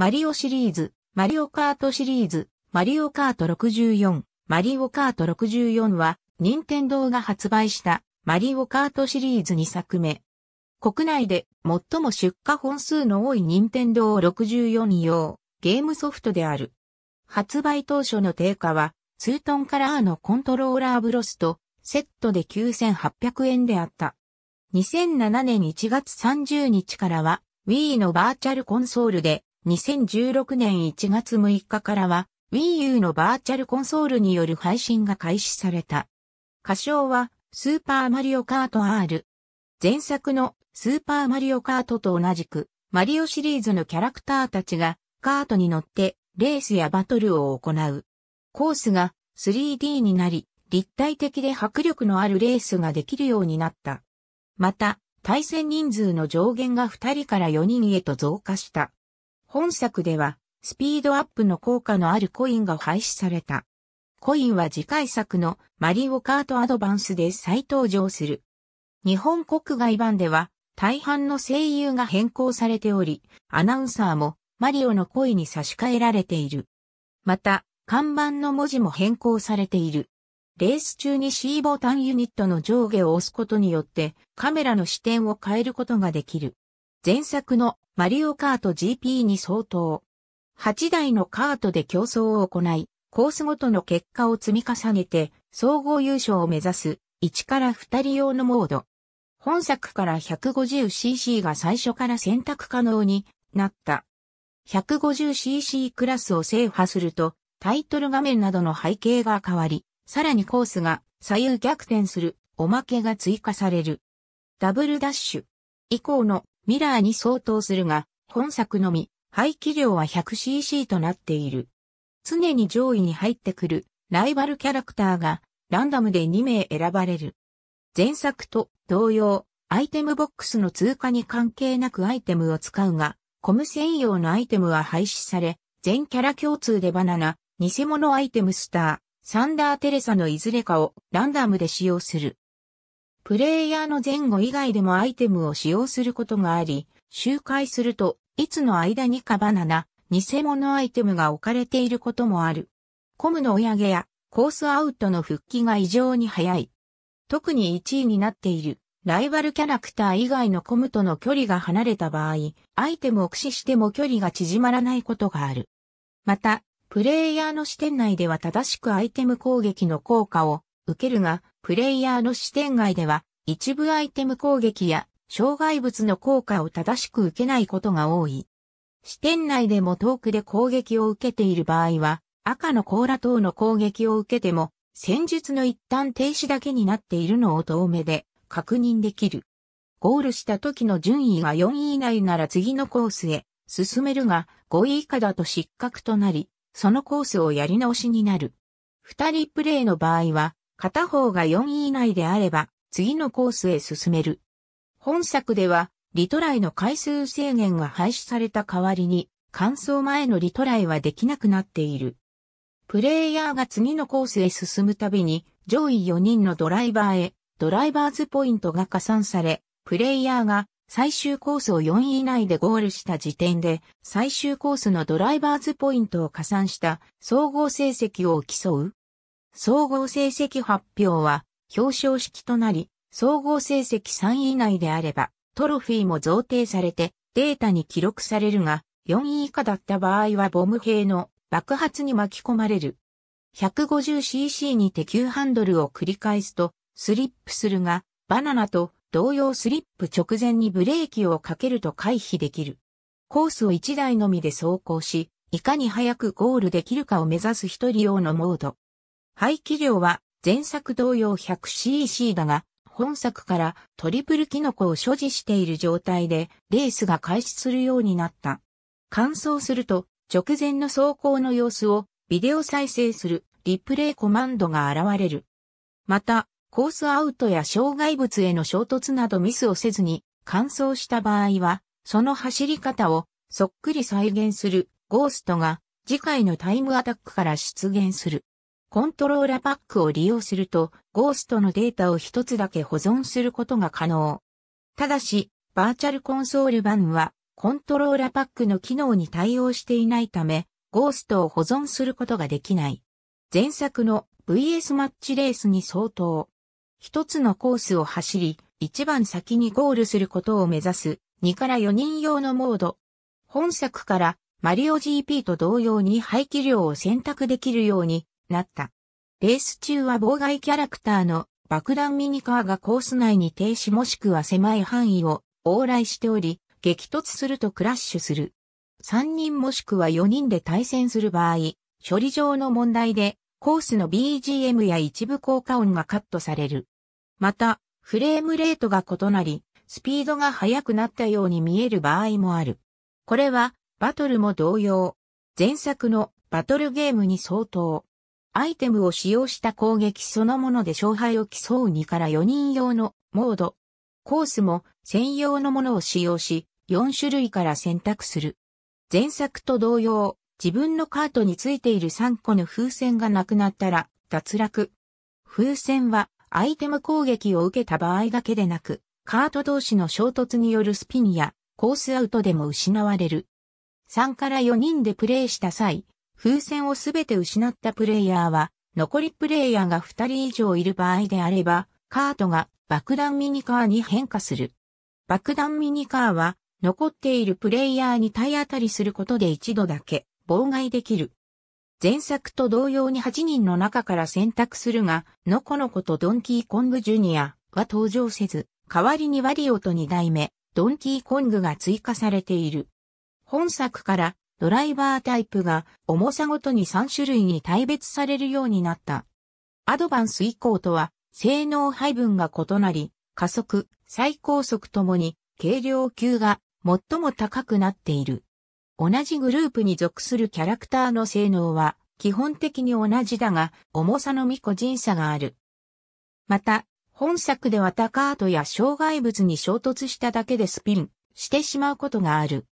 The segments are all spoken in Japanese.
マリオシリーズ、マリオカートシリーズ、マリオカート64、マリオカート64は、任天堂が発売したマリオカートシリーズ2作目。国内で最も出荷本数の多い任天堂64用ゲームソフトである。発売当初の定価は、ツートンカラーのコントローラーブロスとセットで9800円であった。2007年1月30日からは Wii のバーチャルコンソールで2016年1月6日からは Wii U のバーチャルコンソールによる配信が開始された。歌唱はスーパーマリオカート R。前作のスーパーマリオカートと同じくマリオシリーズのキャラクターたちがカートに乗ってレースやバトルを行う。コースが 3D になり立体的で迫力のあるレースができるようになった。また、対戦人数の上限が2人から4人へと増加した。本作では、スピードアップの効果のあるコインが廃止された。コインは次回作のマリオカートアドバンスで再登場する。日本国外版では大半の声優が変更されており、アナウンサーもマリオの声に差し替えられている。また、看板の文字も変更されている。レース中に C ボタンユニットの上下を押すことによってカメラの視点を変えることができる。前作のマリオカート GP に相当。8台のカートで競争を行い、コースごとの結果を積み重ねて、総合優勝を目指す、1から2人用のモード。本作から 150cc が最初から選択可能になった。150cc クラスを制覇すると、タイトル画面などの背景が変わり、さらにコースが左右逆転するおまけが追加される。ダブルダッシュ。以降のミラーに相当するが、本作のみ、排気量は 100cc となっている。常に上位に入ってくるライバルキャラクターがランダムで2名選ばれる。前作と同様、アイテムボックスの通過に関係なくアイテムを使うが、コム専用のアイテムは廃止され、全キャラ共通でバナナ、偽物アイテムスター、サンダーテレサのいずれかをランダムで使用する。プレイヤーの前後以外でもアイテムを使用することがあり、周回すると、いつの間にかバナナ、偽物アイテムが置かれていることもある。コムの追い上げやコースアウトの復帰が異常に早い。特に1位になっているライバルキャラクター以外のコムとの距離が離れた場合、アイテムを駆使しても距離が縮まらないことがある。また、プレイヤーの視点内では正しくアイテム攻撃の効果を受けるが、プレイヤーの視点外では、一部アイテム攻撃や障害物の効果を正しく受けないことが多い。視点内でも遠くで攻撃を受けている場合は、赤の甲羅等の攻撃を受けても、戦術の一旦停止だけになっているのを遠目で確認できる。ゴールした時の順位が4位以内なら次のコースへ進めるが、5位以下だと失格となり、そのコースをやり直しになる。二人プレイの場合は、片方が4位以内であれば、次のコースへ進める。本作では、リトライの回数制限が廃止された代わりに、完走前のリトライはできなくなっている。プレイヤーが次のコースへ進むたびに、上位4人のドライバーへ、ドライバーズポイントが加算され、プレイヤーが最終コースを4位以内でゴールした時点で、最終コースのドライバーズポイントを加算した総合成績を競う総合成績発表は表彰式となり、総合成績3位以内であれば、トロフィーも贈呈されて、データに記録されるが、4位以下だった場合はボム兵の爆発に巻き込まれる。150cc にて急ハンドルを繰り返すと、スリップするが、バナナと同様スリップ直前にブレーキをかけると回避できる。コースを1台のみで走行し、いかに早くゴールできるかを目指す一人用のモード。排気量は前作同様 100cc だが、本作からトリプルキノコを所持している状態でレースが開始するようになった。乾燥すると直前の走行の様子をビデオ再生するリプレイコマンドが現れる。また、コースアウトや障害物への衝突などミスをせずに乾燥した場合は、その走り方をそっくり再現するゴーストが次回のタイムアタックから出現する。コントローラパックを利用すると、ゴーストのデータを一つだけ保存することが可能。ただし、バーチャルコンソール版は、コントローラパックの機能に対応していないため、ゴーストを保存することができない。前作の VS マッチレースに相当。一つのコースを走り、一番先にゴールすることを目指す2から4人用のモード。本作からマリオ GP と同様に排気量を選択できるようになった。レース中は妨害キャラクターの爆弾ミニカーがコース内に停止もしくは狭い範囲を往来しており、激突するとクラッシュする。3人もしくは4人で対戦する場合、処理上の問題でコースの BGM や一部効果音がカットされる。また、フレームレートが異なり、スピードが速くなったように見える場合もある。これは、バトルも同様。前作のバトルゲームに相当。アイテムを使用した攻撃そのもので勝敗を競う2から4人用のモード。コースも専用のものを使用し、4種類から選択する。前作と同様、自分のカートについている3個の風船がなくなったら脱落。風船はアイテム攻撃を受けた場合だけでなく、カート同士の衝突によるスピンやコースアウトでも失われる。3から4人でプレイした際、風船をすべて失ったプレイヤーは、残りプレイヤーが2人以上いる場合であれば、カートが爆弾ミニカーに変化する。爆弾ミニカーは、残っているプレイヤーに体当たりすることで一度だけ妨害できる。前作と同様に8人の中から選択するが、のこのことドンキーコングジュニアは登場せず、代わりにワリオと2代目、ドンキーコングが追加されている。本作からドライバータイプが重さごとに3種類に大別されるようになった。アドバンス以降とは、性能配分が異なり、加速、最高速ともに軽量級が最も高くなっている。同じグループに属するキャラクターの性能は基本的に同じだが、重さのみ個人差がある。また、本作ではタカートや障害物に衝突しただけでスピンしてしまうことがある。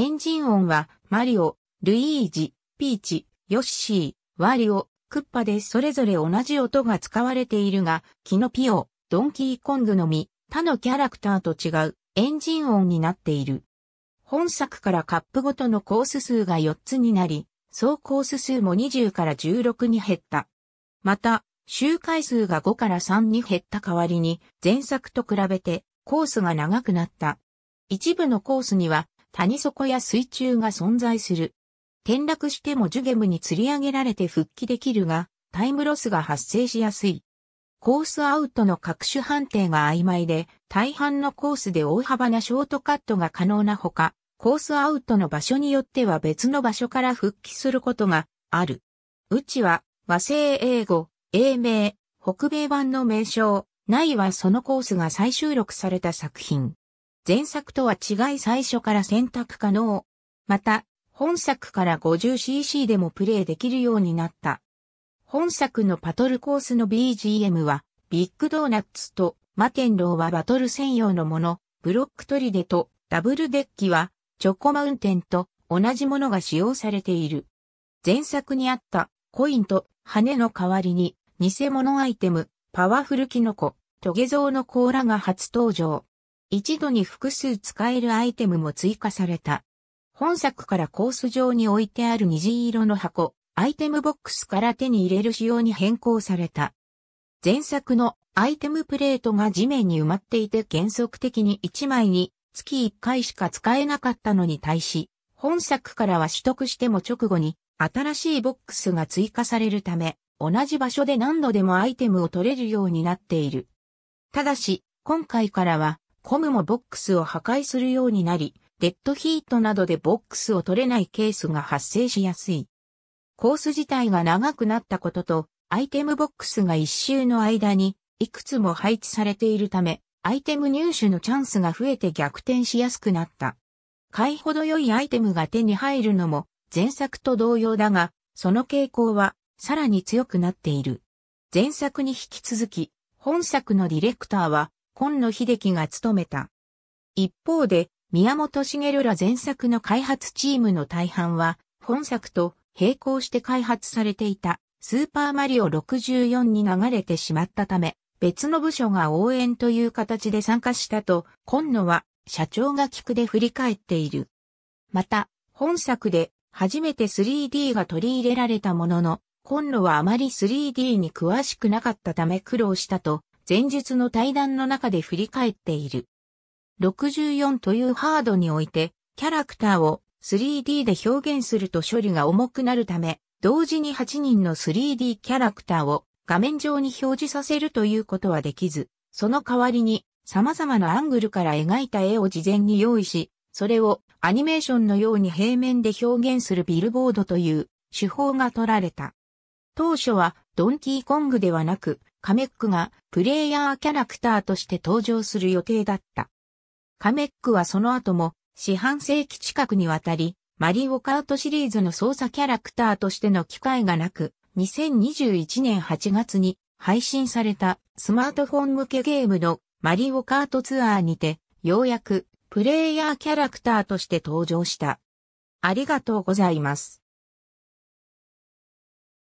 エンジン音は、マリオ、ルイージ、ピーチ、ヨッシー、ワリオ、クッパでそれぞれ同じ音が使われているが、キノピオ、ドンキーコングのみ、他のキャラクターと違うエンジン音になっている。本作からカップごとのコース数が4つになり、総コース数も20から16に減った。また、周回数が5から3に減った代わりに、前作と比べてコースが長くなった。一部のコースには谷底や水中が存在する。転落してもジュゲムに釣り上げられて復帰できるが、タイムロスが発生しやすい。コースアウトの各種判定が曖昧で、大半のコースで大幅なショートカットが可能なほか、コースアウトの場所によっては別の場所から復帰することがある。うちは和製英語、英名、北米版の名称、ないはそのコースが再収録された作品。前作とは違い最初から選択可能。また、本作から 50cc でもプレイできるようになった。本作のパトルコースの BGM は、ビッグドーナツと、マテンローはバトル専用のもの、ブロックトリデと、ダブルデッキは、チョコマウンテンと同じものが使用されている。前作にあったコインと羽の代わりに偽物アイテム、パワフルキノコ、トゲゾウの甲羅が初登場。一度に複数使えるアイテムも追加された。本作からコース上に置いてある虹色の箱、アイテムボックスから手に入れる仕様に変更された。前作のアイテムプレートが地面に埋まっていて原則的に1枚に月1回しか使えなかったのに対し、本作からは取得しても直後に新しいボックスが追加されるため、同じ場所で何度でもアイテムを取れるようになっている。ただし、今回からはコムもボックスを破壊するようになり、デッドヒートなどでボックスを取れないケースが発生しやすい。コース自体が長くなったことと、アイテムボックスが一周の間に、いくつも配置されているため、アイテム入手のチャンスが増えて逆転しやすくなった。買いほど良いアイテムが手に入るのも、前作と同様だが、その傾向は、さらに強くなっている。前作に引き続き、本作のディレクターは、今野秀樹が務めた。一方で、宮本茂ら前作の開発チームの大半は、本作と並行して開発されていたスーパーマリオ64に流れてしまったため、別の部署が応援という形で参加したと、今野は社長が聞くで振り返っている。また、本作で初めて 3D が取り入れられたものの、今野はあまり 3D に詳しくなかったため苦労したと、前述の対談の中で振り返っている。64というハードにおいて、キャラクターを 3D で表現すると処理が重くなるため、同時に8人の 3D キャラクターを画面上に表示させるということはできず、その代わりに様々なアングルから描いた絵を事前に用意し、それをアニメーションのように平面で表現するビルボードという手法が取られた。当初はドンキーコングではなくカメックがプレイヤーキャラクターとして登場する予定だった。カメックはその後も四半世紀近くにわたり、マリオカートシリーズの操作キャラクターとしての機会がなく、2021年8月に配信されたスマートフォン向けゲームのマリオカートツアーにて、ようやくプレイヤーキャラクターとして登場した。ありがとうございます。